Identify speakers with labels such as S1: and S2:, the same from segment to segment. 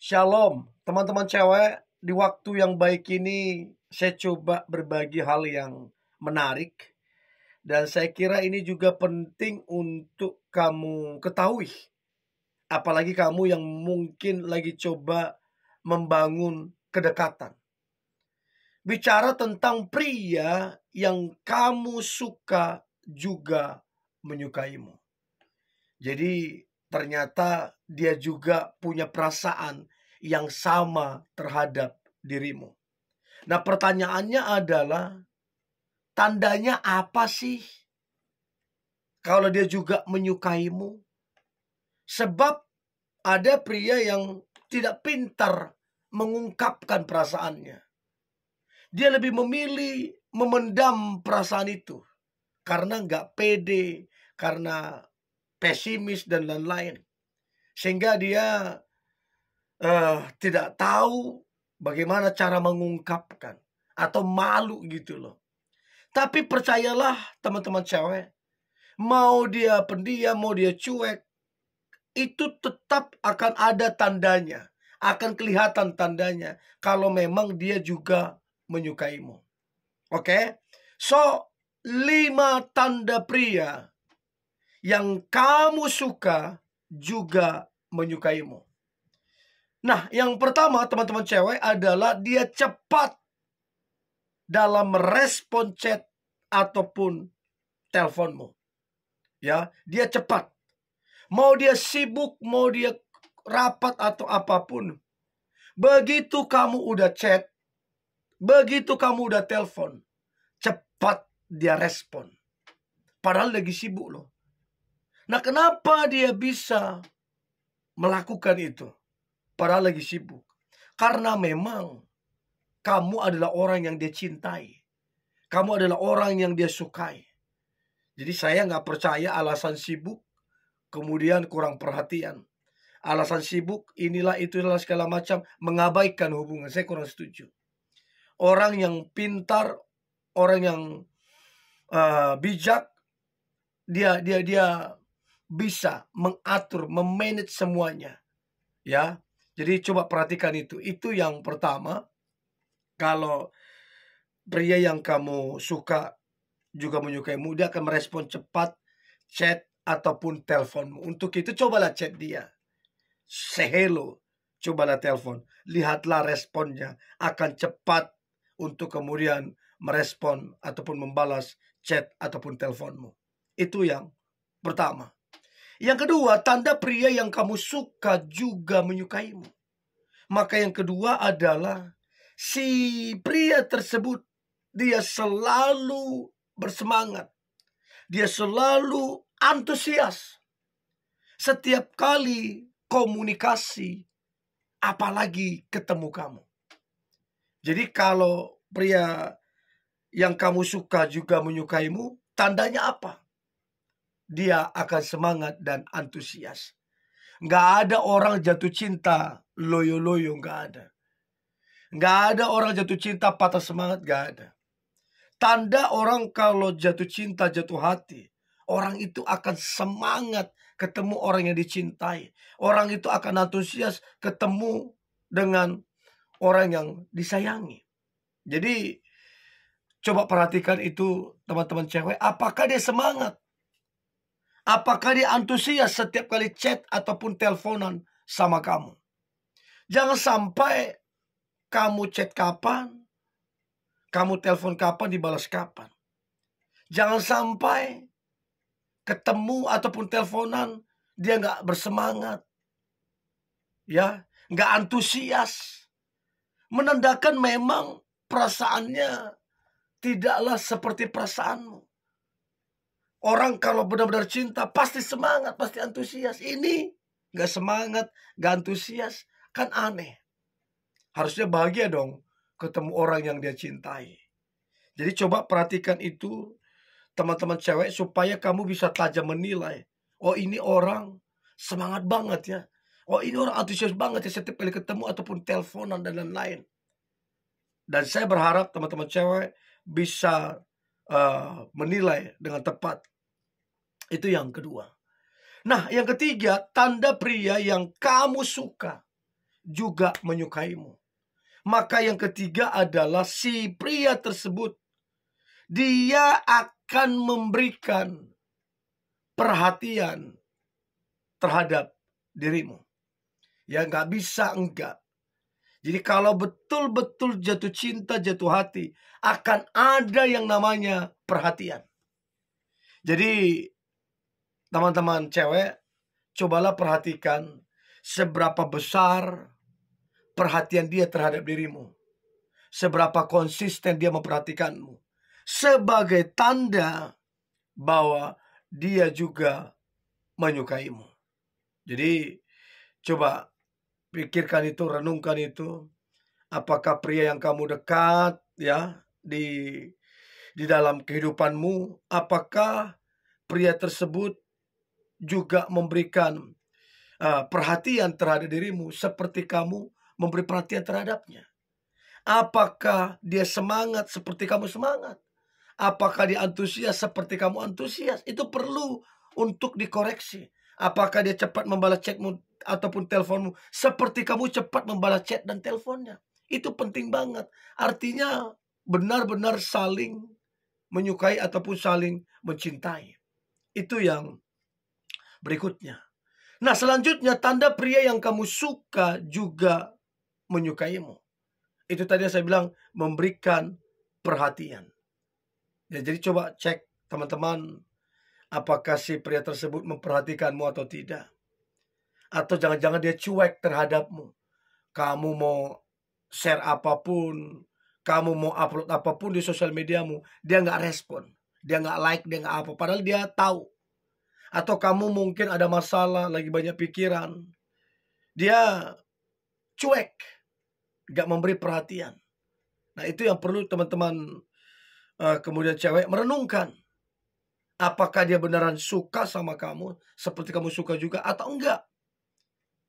S1: Shalom, teman-teman cewek. Di waktu yang baik ini, saya coba berbagi hal yang menarik. Dan saya kira ini juga penting untuk kamu ketahui. Apalagi kamu yang mungkin lagi coba membangun kedekatan. Bicara tentang pria yang kamu suka juga menyukaimu. Jadi ternyata dia juga punya perasaan yang sama terhadap dirimu. Nah, pertanyaannya adalah tandanya apa sih? Kalau dia juga menyukaimu. Sebab ada pria yang tidak pintar mengungkapkan perasaannya. Dia lebih memilih memendam perasaan itu. Karena nggak pede, karena pesimis dan lain-lain. Sehingga dia uh, tidak tahu bagaimana cara mengungkapkan atau malu gitu loh. Tapi percayalah teman-teman cewek, mau dia pendiam, mau dia cuek, itu tetap akan ada tandanya, akan kelihatan tandanya kalau memang dia juga menyukaimu. Oke? Okay? So, lima tanda pria yang kamu suka juga menyukaimu. Nah, yang pertama teman-teman cewek adalah dia cepat dalam merespon chat ataupun teleponmu. Ya, dia cepat. Mau dia sibuk, mau dia rapat atau apapun. Begitu kamu udah chat, begitu kamu udah telepon, cepat dia respon. Padahal lagi sibuk loh. Nah, kenapa dia bisa melakukan itu? padahal lagi sibuk. Karena memang kamu adalah orang yang dia cintai. Kamu adalah orang yang dia sukai. Jadi saya nggak percaya alasan sibuk, kemudian kurang perhatian. Alasan sibuk, inilah itu itulah segala macam, mengabaikan hubungan. Saya kurang setuju. Orang yang pintar, orang yang uh, bijak, dia dia dia bisa mengatur, memanage semuanya. Ya, jadi coba perhatikan itu. Itu yang pertama. Kalau pria yang kamu suka juga menyukaimu, dia akan merespon cepat chat ataupun teleponmu. Untuk itu cobalah chat dia. Say hello. Cobalah telepon. Lihatlah responnya. Akan cepat untuk kemudian merespon ataupun membalas chat ataupun teleponmu. Itu yang pertama. Yang kedua, tanda pria yang kamu suka juga menyukaimu. Maka yang kedua adalah si pria tersebut dia selalu bersemangat. Dia selalu antusias. Setiap kali komunikasi, apalagi ketemu kamu. Jadi kalau pria yang kamu suka juga menyukaimu, tandanya apa? dia akan semangat dan antusias. Gak ada orang jatuh cinta loyo-loyo, gak ada. Gak ada orang jatuh cinta patah semangat, gak ada. Tanda orang kalau jatuh cinta, jatuh hati. Orang itu akan semangat ketemu orang yang dicintai. Orang itu akan antusias ketemu dengan orang yang disayangi. Jadi coba perhatikan itu teman-teman cewek. Apakah dia semangat Apakah dia antusias setiap kali chat ataupun teleponan sama kamu? Jangan sampai kamu chat kapan, kamu telepon kapan, dibalas kapan. Jangan sampai ketemu ataupun teleponan dia nggak bersemangat, ya, nggak antusias, menandakan memang perasaannya tidaklah seperti perasaanmu. Orang kalau benar-benar cinta pasti semangat, pasti antusias. Ini gak semangat, gak antusias, kan aneh. Harusnya bahagia dong ketemu orang yang dia cintai. Jadi coba perhatikan itu teman-teman cewek supaya kamu bisa tajam menilai. Oh ini orang semangat banget ya. Oh ini orang antusias banget ya setiap kali ketemu ataupun teleponan dan lain-lain. Dan saya berharap teman-teman cewek bisa uh, menilai dengan tepat itu yang kedua. Nah, yang ketiga, tanda pria yang kamu suka juga menyukaimu. Maka yang ketiga adalah si pria tersebut dia akan memberikan perhatian terhadap dirimu. Ya nggak bisa enggak. Jadi kalau betul-betul jatuh cinta, jatuh hati, akan ada yang namanya perhatian. Jadi teman-teman cewek, cobalah perhatikan seberapa besar perhatian dia terhadap dirimu. Seberapa konsisten dia memperhatikanmu. Sebagai tanda bahwa dia juga menyukaimu. Jadi coba pikirkan itu, renungkan itu. Apakah pria yang kamu dekat ya di di dalam kehidupanmu, apakah pria tersebut juga memberikan uh, perhatian terhadap dirimu seperti kamu memberi perhatian terhadapnya? Apakah dia semangat seperti kamu semangat? Apakah dia antusias seperti kamu antusias? Itu perlu untuk dikoreksi. Apakah dia cepat membalas chatmu ataupun teleponmu seperti kamu cepat membalas chat dan teleponnya? Itu penting banget. Artinya benar-benar saling menyukai ataupun saling mencintai. Itu yang berikutnya. Nah, selanjutnya tanda pria yang kamu suka juga menyukaimu. Itu tadi saya bilang memberikan perhatian. Ya, jadi coba cek teman-teman apakah si pria tersebut memperhatikanmu atau tidak. Atau jangan-jangan dia cuek terhadapmu. Kamu mau share apapun, kamu mau upload apapun di sosial mediamu, dia nggak respon. Dia nggak like, dia nggak apa. Padahal dia tahu atau kamu mungkin ada masalah, lagi banyak pikiran. Dia cuek, gak memberi perhatian. Nah itu yang perlu teman-teman uh, kemudian cewek merenungkan. Apakah dia beneran suka sama kamu seperti kamu suka juga atau enggak.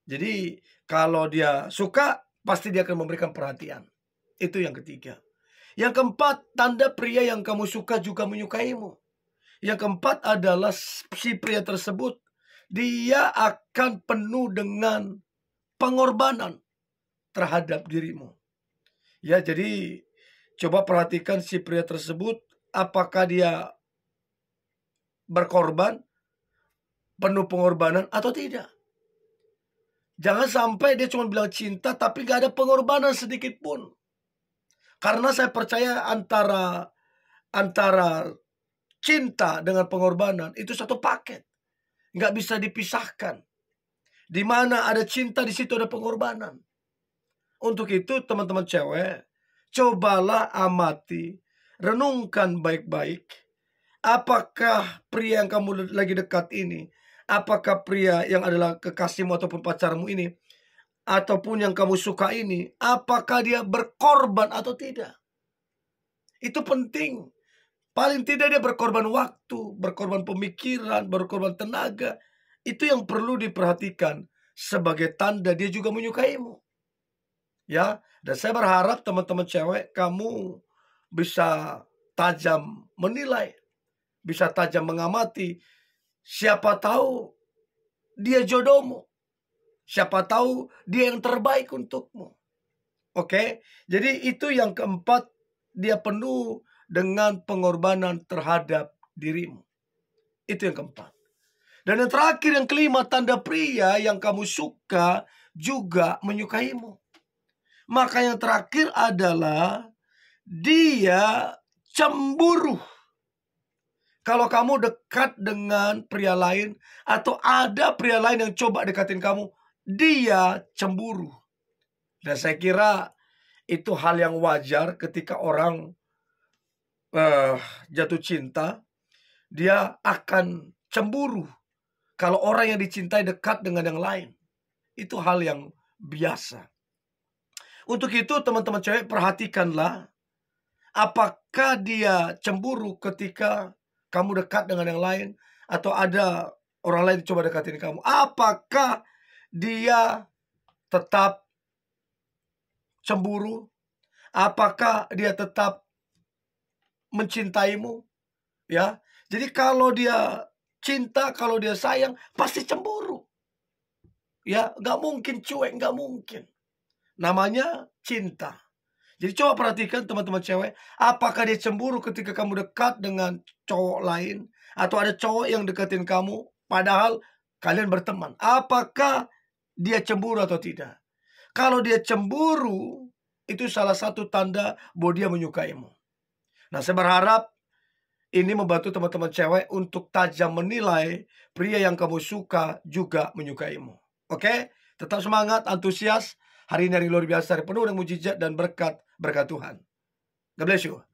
S1: Jadi kalau dia suka pasti dia akan memberikan perhatian. Itu yang ketiga. Yang keempat, tanda pria yang kamu suka juga menyukaimu. Yang keempat adalah si pria tersebut dia akan penuh dengan pengorbanan terhadap dirimu. Ya, jadi coba perhatikan si pria tersebut apakah dia berkorban penuh pengorbanan atau tidak. Jangan sampai dia cuma bilang cinta tapi gak ada pengorbanan sedikit pun. Karena saya percaya antara antara cinta dengan pengorbanan itu satu paket. Nggak bisa dipisahkan. Di mana ada cinta, di situ ada pengorbanan. Untuk itu teman-teman cewek, cobalah amati, renungkan baik-baik. Apakah pria yang kamu lagi dekat ini, apakah pria yang adalah kekasihmu ataupun pacarmu ini, ataupun yang kamu suka ini, apakah dia berkorban atau tidak? Itu penting. Paling tidak dia berkorban waktu, berkorban pemikiran, berkorban tenaga. Itu yang perlu diperhatikan sebagai tanda dia juga menyukaimu. Ya, dan saya berharap teman-teman cewek kamu bisa tajam menilai, bisa tajam mengamati. Siapa tahu dia jodohmu. Siapa tahu dia yang terbaik untukmu. Oke, okay? jadi itu yang keempat dia penuh dengan pengorbanan terhadap dirimu. Itu yang keempat. Dan yang terakhir, yang kelima, tanda pria yang kamu suka juga menyukaimu. Maka yang terakhir adalah dia cemburu. Kalau kamu dekat dengan pria lain atau ada pria lain yang coba dekatin kamu, dia cemburu. Dan saya kira itu hal yang wajar ketika orang uh, jatuh cinta, dia akan cemburu kalau orang yang dicintai dekat dengan yang lain. Itu hal yang biasa. Untuk itu teman-teman cewek perhatikanlah apakah dia cemburu ketika kamu dekat dengan yang lain atau ada orang lain coba dekatin kamu. Apakah dia tetap cemburu? Apakah dia tetap mencintaimu ya jadi kalau dia cinta kalau dia sayang pasti cemburu ya nggak mungkin cuek nggak mungkin namanya cinta jadi coba perhatikan teman-teman cewek apakah dia cemburu ketika kamu dekat dengan cowok lain atau ada cowok yang deketin kamu padahal kalian berteman apakah dia cemburu atau tidak kalau dia cemburu itu salah satu tanda bahwa dia menyukaimu Nah, saya berharap ini membantu teman-teman cewek untuk tajam menilai pria yang kamu suka juga menyukaimu. Oke? Tetap semangat, antusias. Hari ini hari luar biasa, hari penuh dengan mujizat dan berkat berkat Tuhan. God bless you.